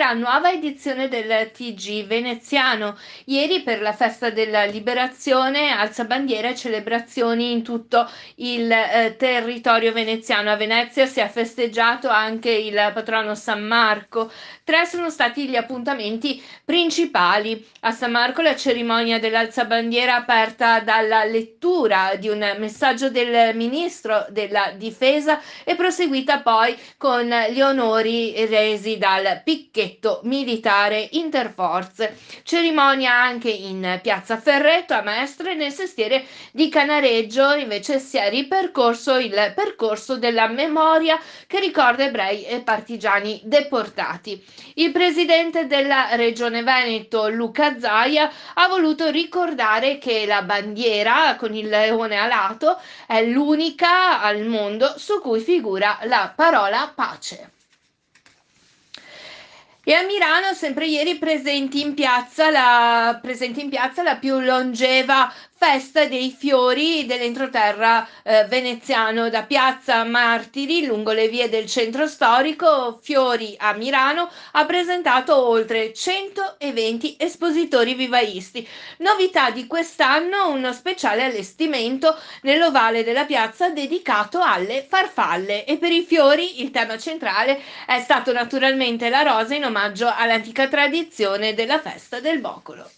inizierà nuova edizione del TG veneziano. Ieri per la festa della liberazione, alzabandiera e celebrazioni in tutto il eh, territorio veneziano. A Venezia si è festeggiato anche il patrono San Marco. Tre sono stati gli appuntamenti principali. A San Marco la cerimonia dell'alzabandiera aperta dalla lettura di un messaggio del ministro della difesa e proseguita poi con gli onori resi dal picchetto corsetto militare interforze. Cerimonia anche in piazza Ferretto a Mestre nel sestiere di Canareggio invece si è ripercorso il percorso della memoria che ricorda ebrei e partigiani deportati. Il presidente della regione Veneto Luca Zaia ha voluto ricordare che la bandiera con il leone alato è l'unica al mondo su cui figura la parola pace. E a Milano, sempre ieri, presenti in piazza la, in piazza la più longeva festa dei fiori dell'entroterra eh, veneziano da Piazza Martiri lungo le vie del centro storico Fiori a Milano ha presentato oltre 120 espositori vivaisti. Novità di quest'anno uno speciale allestimento nell'ovale della piazza dedicato alle farfalle e per i fiori il tema centrale è stato naturalmente la rosa in omaggio all'antica tradizione della festa del boccolo.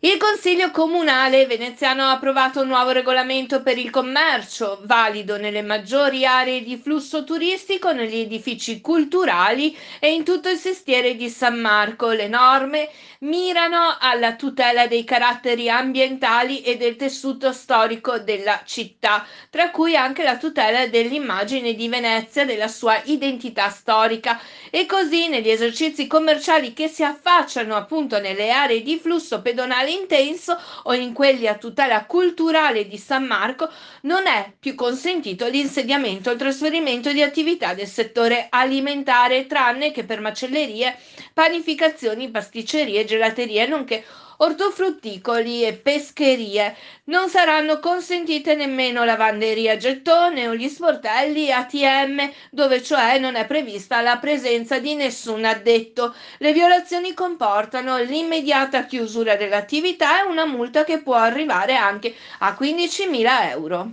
Il Consiglio Comunale veneziano ha approvato un nuovo regolamento per il commercio, valido nelle maggiori aree di flusso turistico, negli edifici culturali e in tutto il sestiere di San Marco. Le norme mirano alla tutela dei caratteri ambientali e del tessuto storico della città, tra cui anche la tutela dell'immagine di Venezia, della sua identità storica. E così negli esercizi commerciali che si affacciano appunto nelle aree di flusso pedonale intenso o in quelli a tutela culturale di San Marco non è più consentito l'insediamento o il trasferimento di attività del settore alimentare, tranne che per macellerie, panificazioni, pasticcerie, gelaterie, nonché ortofrutticoli e pescherie. Non saranno consentite nemmeno lavanderie a gettone o gli sportelli ATM, dove cioè non è prevista la presenza di nessun addetto. Le violazioni comportano l'immediata chiusura dell'attività e una multa che può arrivare anche a 15.000 euro.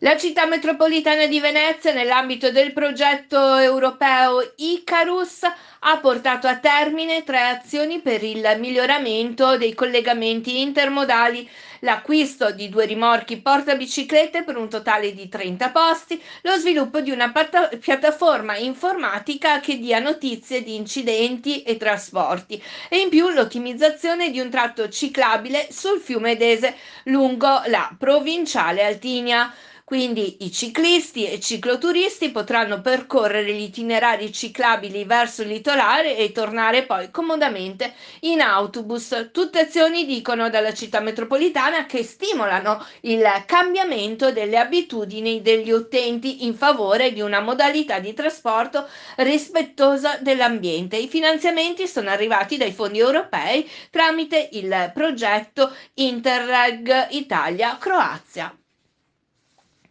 La città metropolitana di Venezia, nell'ambito del progetto europeo Icarus, ha portato a termine tre azioni per il miglioramento dei collegamenti intermodali, l'acquisto di due rimorchi portabiciclette per un totale di 30 posti, lo sviluppo di una pat- piattaforma informatica che dia notizie di incidenti e trasporti e in più l'ottimizzazione di un tratto ciclabile sul fiume Dese lungo la provinciale Altinia. Quindi i ciclisti e i cicloturisti potranno percorrere gli itinerari ciclabili verso il litorale e tornare poi comodamente in autobus. Tutte azioni dicono dalla città metropolitana che stimolano il cambiamento delle abitudini degli utenti in favore di una modalità di trasporto rispettosa dell'ambiente. I finanziamenti sono arrivati dai fondi europei tramite il progetto Interreg Italia-Croazia.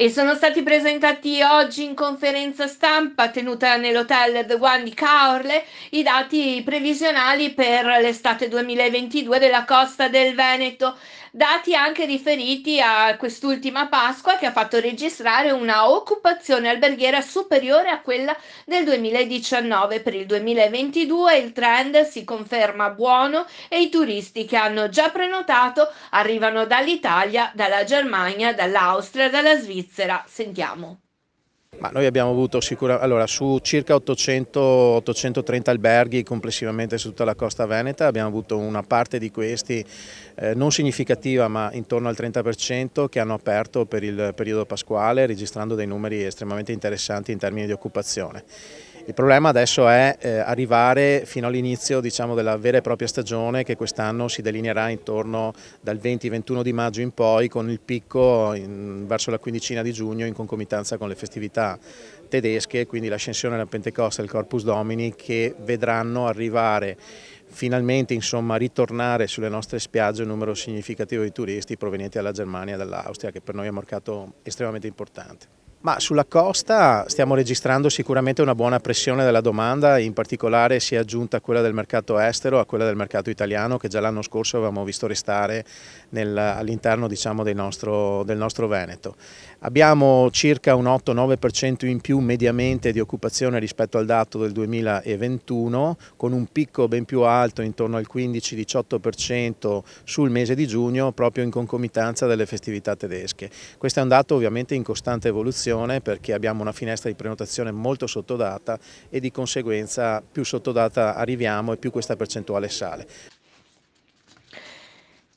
e sono stati presentati oggi in conferenza stampa tenuta nell'hotel The One di Caorle i dati previsionali per l'estate 2022 della costa del Veneto, dati anche riferiti a quest'ultima Pasqua che ha fatto registrare una occupazione alberghiera superiore a quella del 2019. Per il 2022 il trend si conferma buono e i turisti che hanno già prenotato arrivano dall'Italia, dalla Germania, dall'Austria, dalla Svizzera Svizzera. Sentiamo. Ma noi abbiamo avuto sicuramente, allora, su circa 800, 830 alberghi complessivamente su tutta la costa veneta, abbiamo avuto una parte di questi eh, non significativa ma intorno al 30% che hanno aperto per il periodo pasquale registrando dei numeri estremamente interessanti in termini di occupazione. Il problema adesso è eh, arrivare fino all'inizio diciamo, della vera e propria stagione che quest'anno si delineerà intorno dal 20-21 di maggio in poi con il picco in, verso la quindicina di giugno in concomitanza con le festività tedesche, quindi l'ascensione della Pentecoste e il Corpus Domini che vedranno arrivare finalmente insomma, ritornare sulle nostre spiagge un numero significativo di turisti provenienti dalla Germania e dall'Austria che per noi è un mercato estremamente importante. Ma sulla costa stiamo registrando sicuramente una buona pressione della domanda, in particolare si è aggiunta quella del mercato estero a quella del mercato italiano che già l'anno scorso avevamo visto restare all'interno diciamo, del, del, nostro, Veneto. Abbiamo circa un 8-9% in più mediamente di occupazione rispetto al dato del 2021, con un picco ben più alto intorno al 15-18% sul mese di giugno, proprio in concomitanza delle festività tedesche. Questo è un dato ovviamente in costante evoluzione prenotazione perché abbiamo una finestra di prenotazione molto sottodata e di conseguenza più sottodata arriviamo e più questa percentuale sale.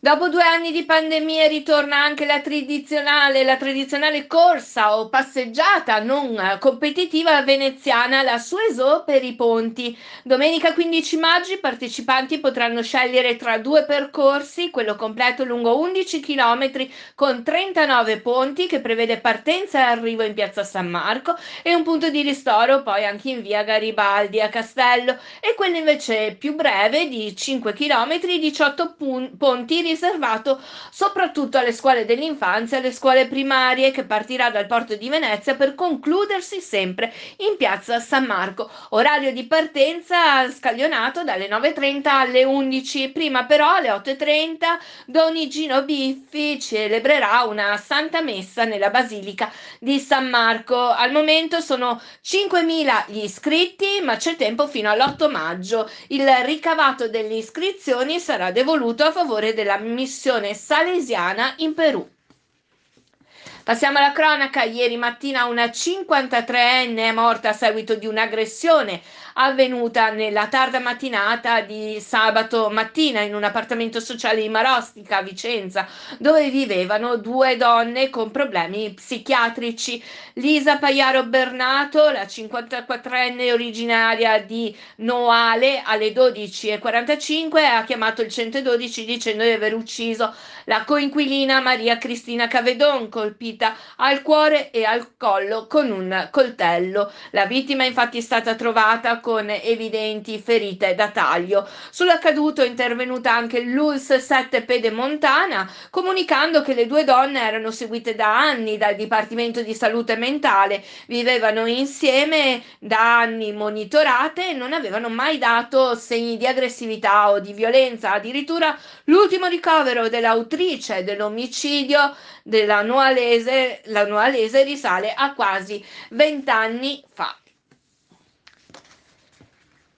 Dopo due anni di pandemia ritorna anche la tradizionale, la tradizionale corsa o passeggiata non eh, competitiva veneziana, la Sueso per i ponti. Domenica 15 maggio i partecipanti potranno scegliere tra due percorsi, quello completo lungo 11 km con 39 ponti che prevede partenza e arrivo in piazza San Marco e un punto di ristoro poi anche in via Garibaldi a Castello e quello invece più breve di 5 km, 18 pun- ponti riservato soprattutto alle scuole dell'infanzia e alle scuole primarie che partirà dal porto di Venezia per concludersi sempre in piazza San Marco. Orario di partenza scaglionato dalle 9.30 alle 11, prima però alle 8.30 Don Igino Biffi celebrerà una santa messa nella Basilica di San Marco. Al momento sono 5.000 gli iscritti, ma c'è tempo fino all'8 maggio. Il ricavato delle iscrizioni sarà devoluto a favore della missione salesiana in Perù. Passiamo alla cronaca. Ieri mattina una 53enne è morta a seguito di un'aggressione avvenuta nella tarda mattinata di sabato mattina in un appartamento sociale di Marostica a Vicenza, dove vivevano due donne con problemi psichiatrici. Lisa Paiaro Bernato, la 54enne originaria di Noale, alle 12.45 ha chiamato il 112 dicendo di aver ucciso la coinquilina Maria Cristina Cavedon, colpita al cuore e al collo con un coltello. La vittima infatti è stata trovata con con evidenti ferite da taglio. Sull'accaduto è intervenuta anche l'ULS 7 Pedemontana, comunicando che le due donne erano seguite da anni dal Dipartimento di Salute Mentale, vivevano insieme da anni monitorate e non avevano mai dato segni di aggressività o di violenza. Addirittura l'ultimo ricovero dell'autrice dell'omicidio della Nualese, la Nualese risale a quasi vent'anni fa.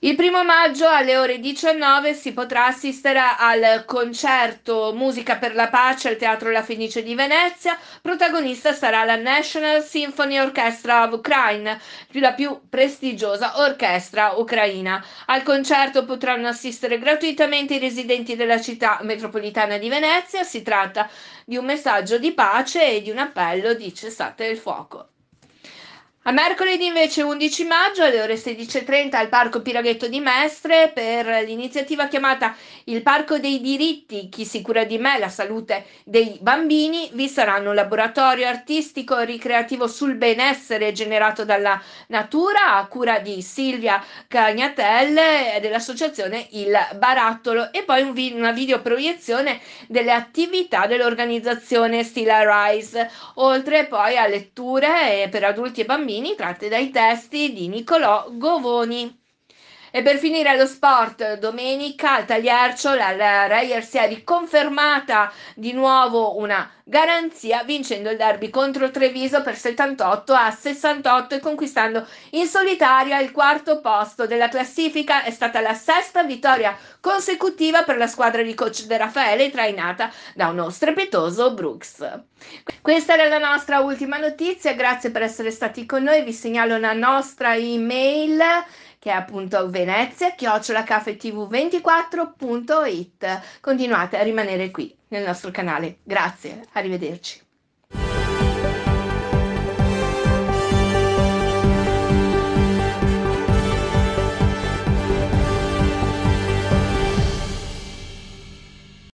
Il primo maggio alle ore 19 si potrà assistere al concerto Musica per la pace al Teatro La Fenice di Venezia. Protagonista sarà la National Symphony Orchestra of Ukraine, la più prestigiosa orchestra ucraina. Al concerto potranno assistere gratuitamente i residenti della città metropolitana di Venezia. Si tratta di un messaggio di pace e di un appello di cessate il fuoco. A mercoledì invece 11 maggio alle ore 16.30 al Parco Piraghetto di Mestre per l'iniziativa chiamata Il Parco dei diritti, chi si cura di me, la salute dei bambini, vi saranno un laboratorio artistico e ricreativo sul benessere generato dalla natura a cura di Silvia Cagnatelle e dell'associazione Il Barattolo e poi un vi- una videoproiezione delle attività dell'organizzazione Stila Rise, oltre poi a letture per adulti e bambini bambini tratte dai testi di Niccolò Govoni. E per finire lo sport, domenica al Tagliercio la Reyer si è riconfermata di nuovo una garanzia vincendo il derby contro Treviso per 78 a 68 e conquistando in solitaria il quarto posto della classifica. È stata la sesta vittoria consecutiva per la squadra di coach De Raffaele trainata da uno strepitoso Brooks. Questa era la nostra ultima notizia, grazie per essere stati con noi, vi segnalo la nostra email che è appunto venezia chiocciolacafetv24.it. Continuate a rimanere qui nel nostro canale. Grazie, arrivederci.